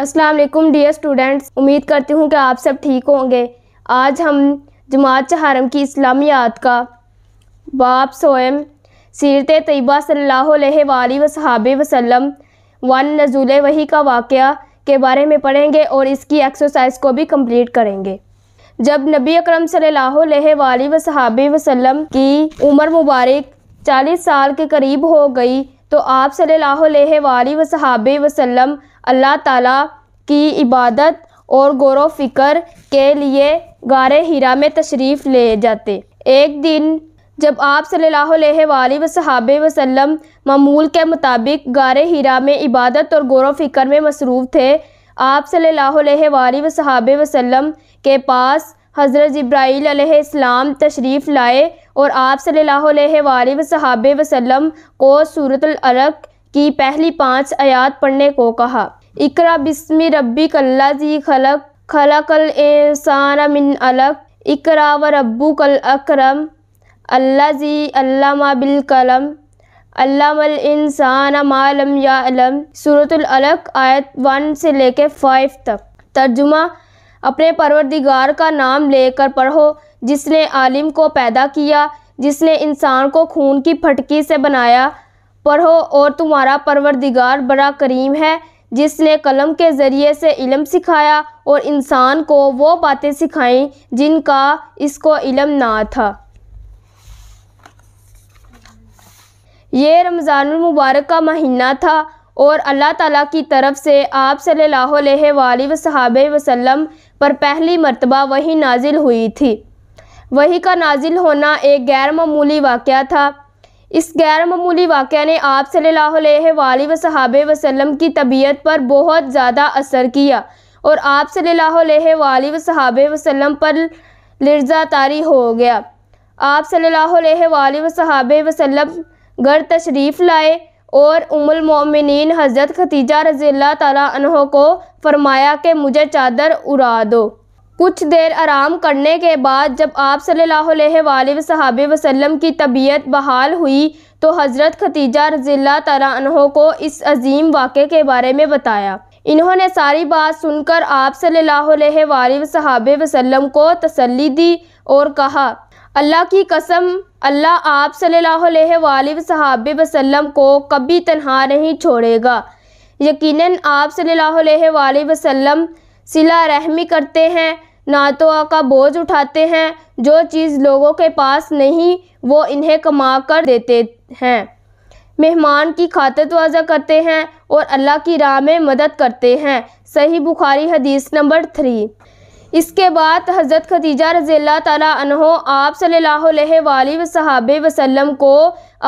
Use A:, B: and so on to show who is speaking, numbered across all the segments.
A: अस्सलाम वालेकुम dear students उम्मीद करती हूँ कि आप सब ठीक होंगे आज हम जमात चहारम की इस्लामियात का बाप सोएम सीरत तयबा सल्ला वसहाब वसलम वन नजूल वही का वाक़ के बारे में पढ़ेंगे और इसकी एक्सरसाइज को भी कंप्लीट करेंगे जब नबी अकरम सल्लल्लाहु अलैहि वसहाब वसल्लम की उम्र मुबारक चालीस साल के करीब हो गई तो आप सल्लल्लाहु अलैहि वसहाब वसल्लम अल्लाह ताला की इबादत और गौर फिक्र के लिए गार हीरा में तशरीफ़ ले जाते एक दिन जब आप सल्लल्लाहु अलैहि वसहाब वसल्लम मामूल के मुताबिक गार हीरा में इबादत और गौर फिक्र में मसरूफ़ थे आप सल्लल्लाहु अलैहि वसहाब के पास हज़रत इब्राहीम तशरीफ़ लाए और आप सल्लल्लाहु अलैहि वसलम को सूरत की पहली पांच आयात पढ़ने को कहा इकरा बिस्मी कल्ला जी खलक खलकल एसाना मिन अलक इकरा व रब्बू कल अक्रम जी अल्लामा बिल कलम अल्लामल इंसान मालम या अलम सूरतुल अलक आयत वन से लेकर फाइव तक तर्जुमा अपने परवरदिगार का नाम लेकर पढ़ो जिसने आलिम को पैदा किया जिसने इंसान को खून की फटकी से बनाया पढ़ो और तुम्हारा परवरदिगार बड़ा करीम है जिसने कलम के ज़रिए से इलम सिखाया और इंसान को वो बातें सिखाईं जिनका इसको इलम ना था ये रमज़ानमबारक का महीना था और अल्लाह ताला की तरफ से आप सल्लल्लाहु अलैहि वसहब वसल्लम पर पहली मरतबा वही नाजिल हुई थी वही का नाजिल होना एक गैर मामूली वाक़ था इस गैर मामूली वाक़ ने आप सल्ह वसहाब वसलम की तबीयत पर बहुत ज़्यादा असर किया और आप सल्ह वसहाब वसलम पर लर्जा तारी हो गया आप सल्ला वसहाब वसलम घर तशरीफ़ लाए और मोमिन हज़रत खतीजा रजील्ला तला को फ़रमाया कि मुझे चादर उड़ा दो कुछ देर आराम करने के बाद जब आप सल्लल्लाहु अलैहि वसल्लम की तबीयत बहाल हुई तो हज़रत खतीजा रजील्ला तला को इस अजीम वाक़े के बारे में बताया इन्होंने सारी बात सुनकर आप सल्लल्लाहु अलैहि वसल्लम को तसल्ली दी और कहा अल्लाह की कसम अल्लाह आप सल्लल्लाहु अलैहि वसल्लम को कभी तनहा नहीं छोड़ेगा यकीनन आप सल्लल्लाहु अलैहि वसल्लम सिला रहमी करते हैं ना तो का बोझ उठाते हैं जो चीज़ लोगों के पास नहीं वो इन्हें कमा कर देते हैं मेहमान की खातर तोज़ा करते हैं और अल्लाह की राह में मदद करते हैं सही बुखारी हदीस नंबर थ्री इसके बाद हज़रत खदीजा रजील्ला तहो आप सल्ला वसलम को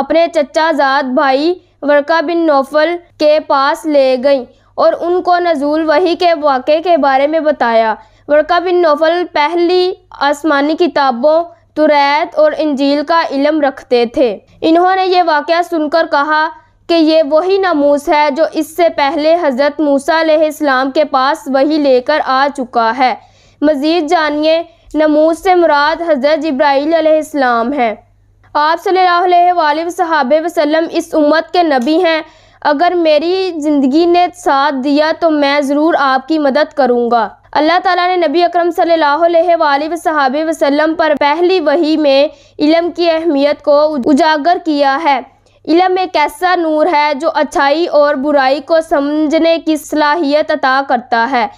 A: अपने चचाजाद भाई वर्का बिन नौफल के पास ले गईं और उनको नजूल वही के वाक़े के बारे में बताया वर्का बिन नोफल पहली आसमानी किताबों तुरैत और इंजील का इलम रखते थे इन्होंने ये वाक़ सुनकर कहा कि ये वही नमूस है जो इससे पहले हज़रत मूसा इस्लाम के पास वही लेकर आ चुका है मज़ीद जानिए नमूस से मुराद हज़रत इब्राहीम है आप सल्ला वसलम इस उम्मत के नबी हैं अगर मेरी ज़िंदगी ने साथ दिया तो मैं ज़रूर आपकी मदद करूँगा अल्लाह ताला ने नबी अकरम सल्लल्लाहु अलैहि वसहब वसल्लम पर पहली वही में इलम की अहमियत को उजागर किया है इलम एक ऐसा नूर है जो अच्छाई और बुराई को समझने की सलाहियत अता करता है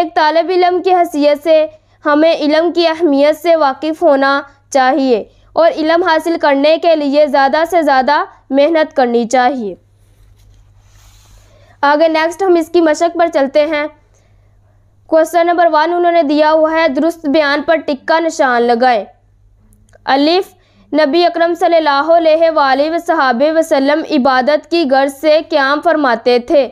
A: एक तालब इलम की हैसियत से हमें इलम की अहमियत से वाकिफ़ होना चाहिए और इलम हासिल करने के लिए ज़्यादा से ज़्यादा मेहनत करनी चाहिए आगे नेक्स्ट हम इसकी मशक पर चलते हैं क्वेश्चन नंबर वन उन्होंने दिया हुआ है दुरुस्त बयान पर टिक्का निशान लगाए अलिफ नबी अकरम सल्लल्लाहु वसलम वसल्लम इबादत की गर्ज से क्याम फरमाते थे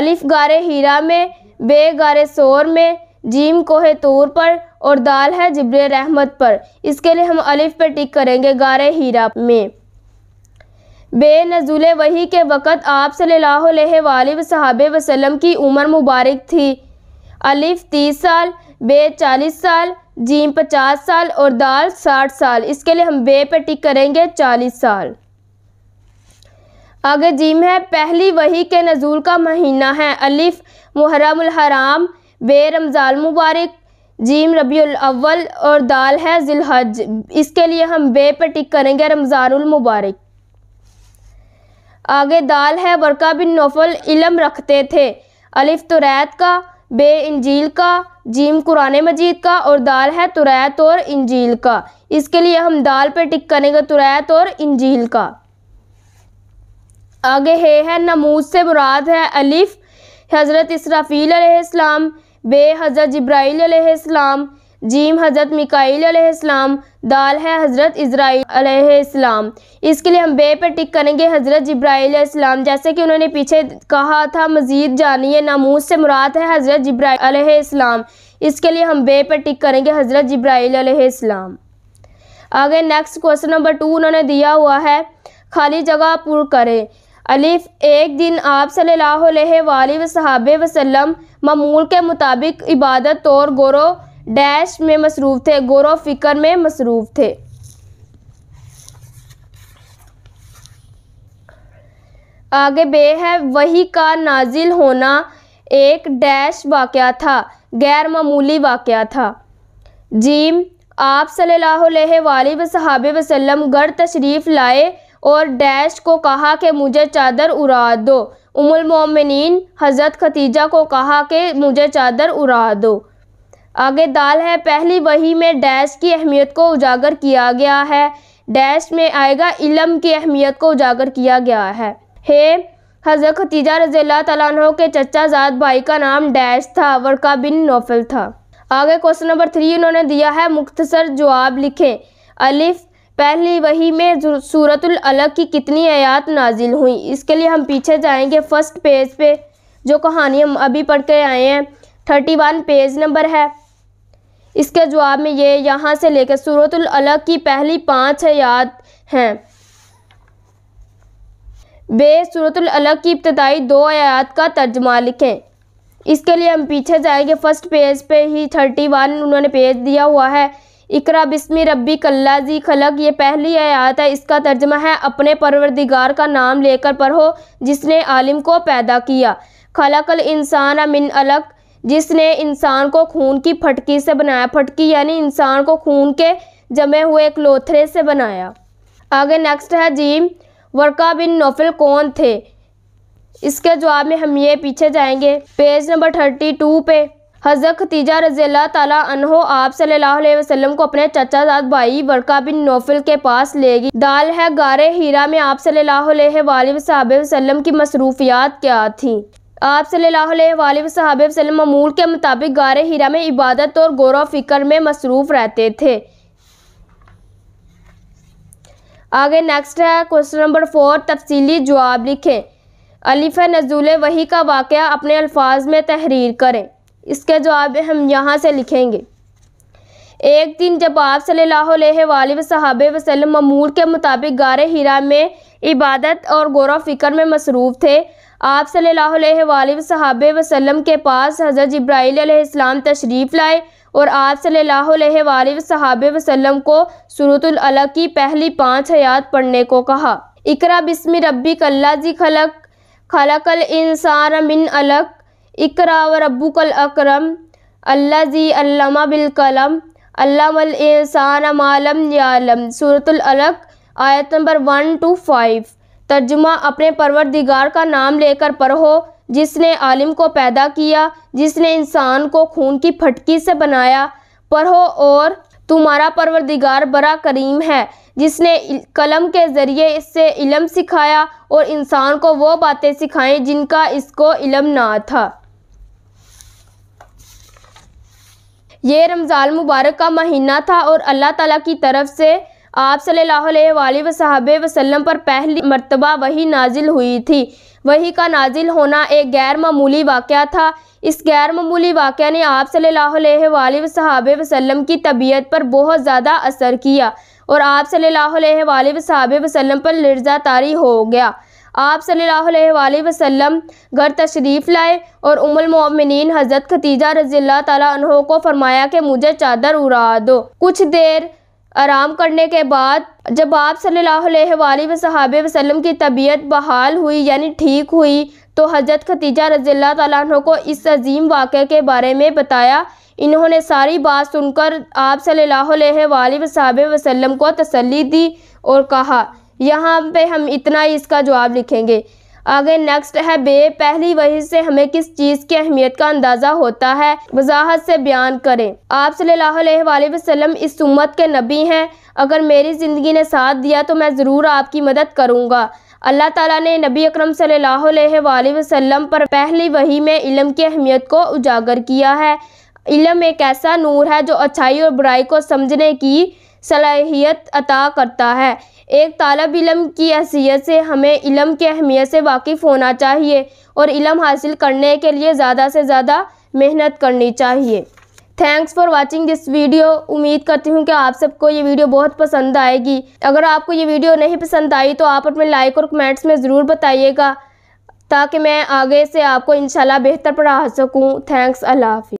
A: अलिफ गारे हीरा में बे गारे शोर में जीम कोहे तूर पर और दाल है जबर रहमत पर इसके लिए हम अलिफ पर टिक करेंगे गारे हीरा में बे नजुल वही के वक़्त आप सल्लल्लाहु अलैहि वसहब वसल्लम की उम्र मुबारक थी अलिफ तीस साल बे चालीस साल जीम पचास साल और दाल साठ साल इसके लिए हम बे पर टिक करेंगे चालीस साल आगे जीम है पहली वही के नजूल का महीना है अलिफ मुहरम बे रमजान मुबारक जीम रबी अव्वल और दाल है जिलहज इसके लिए हम बे पर टिक करेंगे रमज़ानुल मुबारक आगे दाल है वर्का बिन नौफल इलम रखते थे अलिफ तो रैत का बे इंजील का जीम कुरान मजीद का और दाल है तुरैत और इंजील का इसके लिए हम दाल पे टिक करेंगे तुरैत और इंजील का आगे हे है नमूज से मुराद है अलिफ़ हज़रत इसराफ़ील अलैहिस्सलाम बे हज़रत जब्राइल अलैहिस्सलाम जीम हज़रत अलैहिस्सलाम दाल है हज़रत अलैहिस्सलाम इसके लिए हम बे पर टिक करेंगे हज़रत अलैहिस्सलाम जैसे कि उन्होंने पीछे कहा था मज़ीद जानिए नामूस से मुराद है हज़रत अलैहिस्सलाम इसके लिए हम बे पर टिक करेंगे हज़रत अलैहिस्सलाम आगे नेक्स्ट क्वेश्चन नंबर टू उन्होंने दिया हुआ है खाली जगह पुर करें अलिफ एक दिन आप सल्लल्लाहु अलैहि वसल्लम ममूल के मुताबिक इबादत तौर गोरो डैश में मसरूफ़ थे गौरव फ़िक्र में मसरूफ़ थे आगे बे है वही का नाजिल होना एक डैश वाक़ था गैर मामूली वाक़ था जीम आप सल्ह वसलम घर तशरीफ़ लाए और डैश को कहा कि मुझे चादर उड़ा दो उमुलमोमिन हज़रत खतीजा को कहा कि मुझे चादर उड़ा दो आगे दाल है पहली वही में डैश की अहमियत को उजागर किया गया है डैश में आएगा इलम की अहमियत को उजागर किया गया है हे हज़रत खतीजा रजील्ला तला के चचा जात भाई का नाम डैश था वर्का बिन नौफल था आगे क्वेश्चन नंबर थ्री उन्होंने दिया है मुख्तसर जवाब लिखें अलिफ पहली वही में सूरतलग अलग की कितनी आयात नाजिल हुई इसके लिए हम पीछे जाएंगे फर्स्ट पेज पे जो कहानी हम अभी पढ़ के आए हैं थर्टी वन पेज नंबर है इसके जवाब में ये यहाँ से लेकर सूरतुल अलग की पहली पाँच हयात हैं बे सूरतुल अलग की इब्तदाई दो आयात का तर्जमा लिखें इसके लिए हम पीछे जाएंगे फर्स्ट पेज पे ही थर्टी वन उन्होंने पेज दिया हुआ है इकरा बिस्मी रबी कल्ला जी खलक ये पहली आयात है इसका तर्जमा है अपने परवरदिगार का नाम लेकर पढ़ो जिसने आलिम को पैदा किया खलकल इंसान अमिन अलग जिसने इंसान को खून की फटकी से बनाया फटकी यानी इंसान को खून के जमे हुए एक लोथरे से बनाया आगे नेक्स्ट है जीम वर्का बिन नोफिल कौन थे इसके जवाब में हम ये पीछे जाएंगे पेज नंबर थर्टी टू पे हज़रत खतीजा रजील्ला तला अनहो आप सल्लल्लाहु अलैहि वसल्लम को अपने चचा दाद भाई वर्का बिन नोफिल के पास ले गई दाल है गारे हीरा में आप सल्लल्लाहु अलैहि वसल्लम की मसरूफियात क्या थी आप सल्हब ममूल के मुताबिक गार हीरा में इबादत और व फिक्र में मसरूफ़ रहते थे आगे नेक्स्ट है क्वेश्चन नंबर फोर तफसीली जवाब लिखें अलीफ नजूल वही का वाक़ अपने अल्फाज में तहरीर करें इसके जवाब हम यहाँ से लिखेंगे एक दिन जब आप सल्लल्लाहु वसलम ममूल के मुताबिक गार हीरा में इबादत और गौरव फिक्र में मसरूफ़ थे आप सल्लल्लाहु अलैहि वसल्लम के पास हज़रत इब्राहीम तशरीफ़ लाए और आप सल्लल्लाहु अलैहि वसहब वसल्लम को सूरतल की पहली पाँच हयात पढ़ने को कहा इकरा बिस्म रबी कल्ला जी खलक खलकल इंसान मिन अलक इकरा व रबू कल अक्रम अल्ला जी अल्लामा बिलकलम अल्लामल इंसान मालम यालम सूरतल आयत नंबर वन टू फाइव तर्जुमा अपने परवरदिगार का नाम लेकर पढ़ो जिसने आलिम को पैदा किया जिसने इंसान को खून की फटकी से बनाया पढ़ो और तुम्हारा परवरदिगार बड़ा करीम है जिसने कलम के ज़रिए इससे इलम सिखाया और इंसान को वो बातें सिखाएं जिनका इसको इलम ना था ये रमज़ान मुबारक का महीना था और अल्लाह ताला की तरफ से आप सल्ह वसहब वसलम पर पहली मरतबा वही नाजिल हुई थी वही का नाजिल होना एक गैर मामूली वाक़ था इस गैर मामूली वाक़ ने आप सल्ह वसहब वसलम की तबीयत पर बहुत ज़्यादा असर किया और आप सल्ह वसहब वसलम पर लर्जा तारी हो गया आप सल्ला वसल्लम घर तशरीफ़ लाए और मोमिन हज़रत खतीजा रजील्ला तला को फरमाया कि मुझे चादर उड़ा दो कुछ देर आराम करने के बाद जब आप सल्लाब वसलम की तबीयत बहाल हुई यानी ठीक हुई तो हजरत खतीजा रजील्ला तु को इस अजीम वाक़े के बारे में बताया इन्होंने सारी बात सुनकर आप सल्ला अलैहि को तसली दी और कहा यहाँ पे हम इतना ही इसका जवाब लिखेंगे आगे नेक्स्ट है बे पहली वही से हमें किस चीज़ की अहमियत का अंदाज़ा होता है वजाहत से बयान करें आप सल्ह इस उम्मत के नबी हैं अगर मेरी ज़िंदगी ने साथ दिया तो मैं ज़रूर आपकी मदद करूंगा अल्लाह ताला ने नबी अकरम सल्लल्लाहु अलैहि वसल्लम पर पहली वही में इलम की अहमियत को उजागर किया है इलम एक ऐसा नूर है जो अच्छाई और बुराई को समझने की सलाहियत अता करता है एक तालब इलम की हैसियत से हमें इलम की अहमियत से वाकिफ़ होना चाहिए और इलम हासिल करने के लिए ज़्यादा से ज़्यादा मेहनत करनी चाहिए thanks for watching this video उम्मीद करती हूँ कि आप सबको ये वीडियो बहुत पसंद आएगी अगर आपको ये वीडियो नहीं पसंद आई तो आप अपने लाइक और कमेंट्स में ज़रूर बताइएगा ताकि मैं आगे से आपको इंशाल्लाह बेहतर पढ़ा सकूँ थैंक्स अल्लाह हाफि